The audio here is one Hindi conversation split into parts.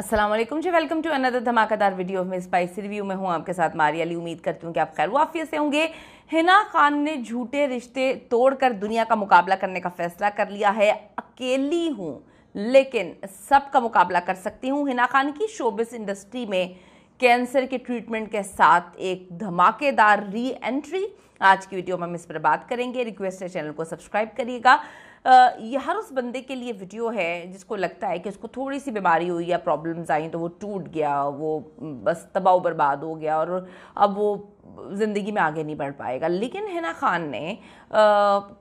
Aslam ji welcome to another धमाकेदार वीडियो में स्पाइसी रिव्यू में हूँ आपके साथ मारी अली उम्मीद करती हूँ कि आप खैर वाफियत से होंगे हिना खान ने झूठे रिश्ते तोड़कर दुनिया का मुकाबला करने का फैसला कर लिया है अकेली हूँ लेकिन सबका मुकाबला कर सकती हूँ हिना खान की शोबिस इंडस्ट्री में कैंसर के ट्रीटमेंट के साथ एक धमाकेदार री एंट्री आज की वीडियो में हम इस पर बात करेंगे रिक्वेस्ट है चैनल को सब्सक्राइब करिएगा ये हर उस बंदे के लिए वीडियो है जिसको लगता है कि उसको थोड़ी सी बीमारी हुई या प्रॉब्लम्स आई तो वो टूट गया वो बस तबाह बर्बाद हो गया और अब वो ज़िंदगी में आगे नहीं बढ़ पाएगा लेकिन हिना खान ने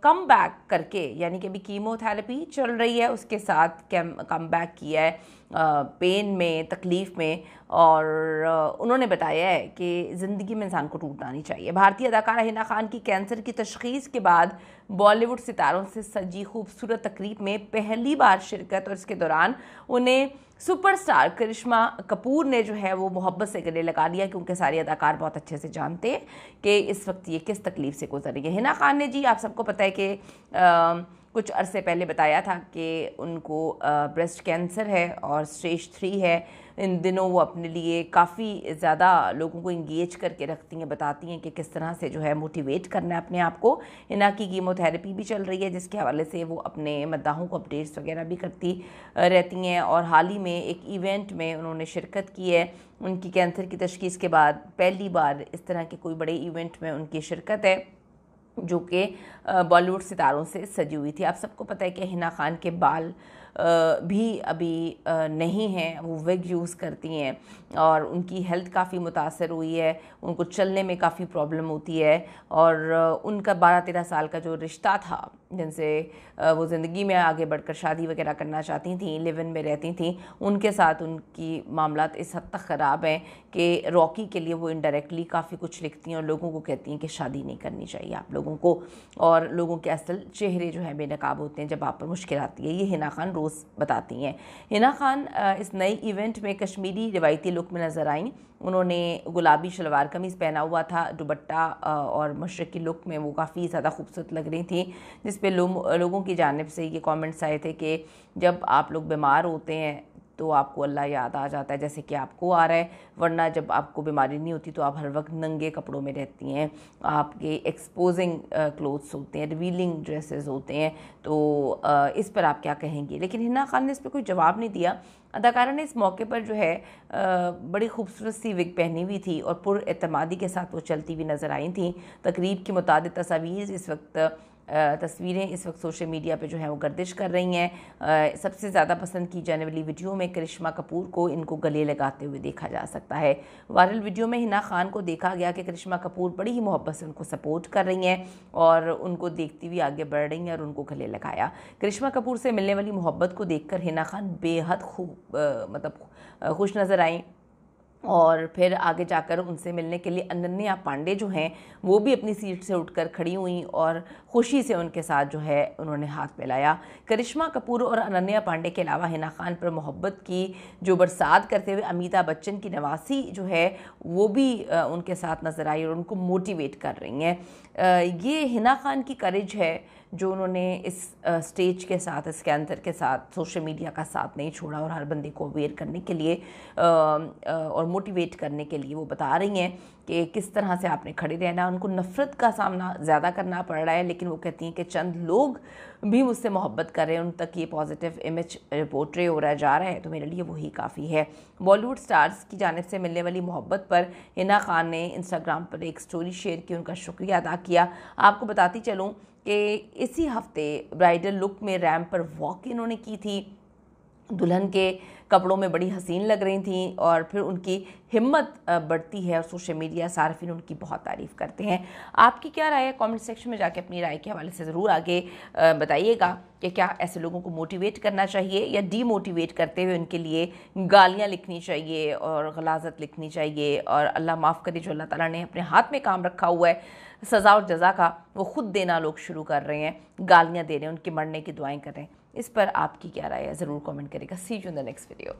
कम बैक करके यानी कि अभी कीमोथेरेपी चल रही है उसके साथ कम बैक किया है पेन में तकलीफ़ में और उन्होंने बताया है कि ज़िंदगी में इंसान को टूटना नहीं चाहिए भारतीय अदाकारा हिना खान की कैंसर की तशखीस के बाद बॉलीवुड सितारों से सजी खूबसूरत तकरीब में पहली बार शिरकत और इसके दौरान उन्हें सुपरस्टार करिश्मा कपूर ने जो है वो मोहब्बत से गले लगा लिया क्योंकि सारे अदाकार बहुत अच्छे से जानते हैं कि इस वक्त ये किस तकलीफ़ से गुजर रही है हिना खान ने जी आप सबको पता है कि कुछ अरसे पहले बताया था कि उनको ब्रेस्ट कैंसर है और स्टेज थ्री है इन दिनों वो अपने लिए काफ़ी ज़्यादा लोगों को इंगेज करके रखती हैं बताती हैं कि किस तरह से जो है मोटिवेट करना है अपने आप को इना की कीमोथेरेपी भी चल रही है जिसके हवाले से वो अपने मद्दाहों को अपडेट्स वगैरह भी करती रहती हैं और हाल ही में एक इवेंट में उन्होंने शिरकत की है उनकी कैंसर की तशखीस के बाद पहली बार इस तरह के कोई बड़े इवेंट में उनकी शिरकत है जो कि बॉलीवुड सितारों से सजी हुई थी आप सबको पता है कि हिना खान के बाल भी अभी नहीं हैं वो विग यूज़ करती हैं और उनकी हेल्थ काफ़ी मुतासर हुई है उनको चलने में काफ़ी प्रॉब्लम होती है और उनका बारह तेरह साल का जो रिश्ता था जिनसे वो ज़िंदगी में आगे बढ़कर शादी वगैरह करना चाहती थी लिवन में रहती थी उनके साथ उनकी मामला इस हद तक ख़राब हैं कि रॉकी के लिए वो इनडायरेक्टली काफ़ी कुछ लिखती हैं और लोगों को कहती हैं कि शादी नहीं करनी चाहिए आप लोगों को और लोगों के असल चेहरे जो है बेनकाब होते हैं जब आप पर मुश्किल आती है ये हिना खान रो शोज़ बताती हैं हिना खान इस नए इवेंट में कश्मीरी रिवायती लुक में नज़र आईं उन्होंने गुलाबी शलवार कमीज़ पहना हुआ था दुबट्टा और मशरक़ी लुक में वो काफ़ी ज़्यादा खूबसूरत लग रही थी जिस पे लोगों की जानब से ये कमेंट्स आए थे कि जब आप लोग बीमार होते हैं तो आपको अल्लाह याद आ जाता है जैसे कि आपको आ रहा है वरना जब आपको बीमारी नहीं होती तो आप हर वक्त नंगे कपड़ों में रहती हैं आपके एक्सपोजिंग क्लोथ्स होते हैं रिवीलिंग ड्रेसेस होते हैं तो आ, इस पर आप क्या कहेंगे लेकिन हिना खान ने इस पर कोई जवाब नहीं दिया अदाकारा ने इस मौके पर जो है आ, बड़ी खूबसूरत सी विग पहनी हुई थी और पुरमादी के साथ वो चलती हुई नज़र आई थी तकरीब की मुताद तस्वीर इस वक्त तस्वीरें इस वक्त सोशल मीडिया पे जो है वो गर्दिश कर रही हैं सबसे ज़्यादा पसंद की जाने वाली वीडियो में करिश्मा कपूर को इनको गले लगाते हुए देखा जा सकता है वायरल वीडियो में हिना खान को देखा गया कि करिश्मा कपूर बड़ी ही मोहब्बत से उनको सपोर्ट कर रही हैं और उनको देखती हुई आगे बढ़ रही हैं और उनको गले लगाया करिश्मा कपूर से मिलने वाली मोहब्बत को देखकर हिना खान बेहद खूब मतलब खुश नज़र आई और फिर आगे जाकर उनसे मिलने के लिए अनन्या पांडे जो हैं वो भी अपनी सीट से उठकर खड़ी हुई और खुशी से उनके साथ जो है उन्होंने हाथ मिलाया करिश्मा कपूर और अनन्या पांडे के अलावा हिना खान पर मोहब्बत की जो बरसात करते हुए अमिताभ बच्चन की नवासी जो है वो भी उनके साथ नज़र आई और उनको मोटिवेट कर रही हैं ये हिना खान की करेज है जो उन्होंने इस स्टेज के साथ इस कैंसर के साथ सोशल मीडिया का साथ नहीं छोड़ा और हर बंदे को अवेयर करने के लिए और मोटिवेट करने के लिए वो बता रही हैं कि किस तरह से आपने खड़े रहना उनको नफ़रत का सामना ज़्यादा करना पड़ रहा है लेकिन वो कहती हैं कि चंद लोग भी मुझसे मोहब्बत कर रहे हैं उन तक ये पॉजिटिव इमेज पोर्ट्रे हो रहा जा रहा है तो मेरे लिए वही काफ़ी है बॉलीवुड स्टार्स की जानब से मिलने वाली मोहब्बत पर हिना खान ने इंस्टाग्राम पर एक स्टोरी शेयर की उनका शुक्रिया अदा किया आपको बताती चलूँ कि इसी हफ्ते ब्राइडल लुक में रैम पर वॉक इन्होंने की थी दुल्हन के कपड़ों में बड़ी हसीन लग रही थी और फिर उनकी हिम्मत बढ़ती है और सोशल मीडिया सार्फिन उनकी बहुत तारीफ़ करते हैं आपकी क्या राय है कमेंट सेक्शन में जाके अपनी राय के हवाले से ज़रूर आगे बताइएगा कि क्या ऐसे लोगों को मोटिवेट करना चाहिए या डीमोटिवेट करते हुए उनके लिए गालियाँ लिखनी चाहिए और गलाजत लिखनी चाहिए और अल्लाह माफ़ करे जो अल्लाह ताला ने अपने हाथ में काम रखा हुआ है सज़ा और जज़ा का वो ख़ुद देना लोग शुरू कर रहे हैं गालियाँ दे रहे हैं उनके मरने की दुआएँ कर रहे हैं इस पर आपकी क्या राय है ज़रूर कमेंट करेगा see you in the next video